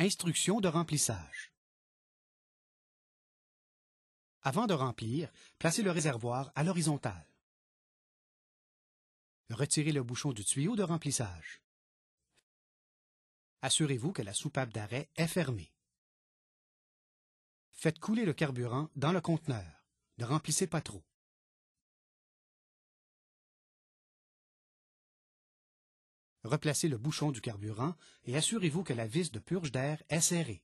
Instructions de remplissage. Avant de remplir, placez le réservoir à l'horizontale. Retirez le bouchon du tuyau de remplissage. Assurez-vous que la soupape d'arrêt est fermée. Faites couler le carburant dans le conteneur. Ne remplissez pas trop. replacez le bouchon du carburant et assurez-vous que la vis de purge d'air est serrée.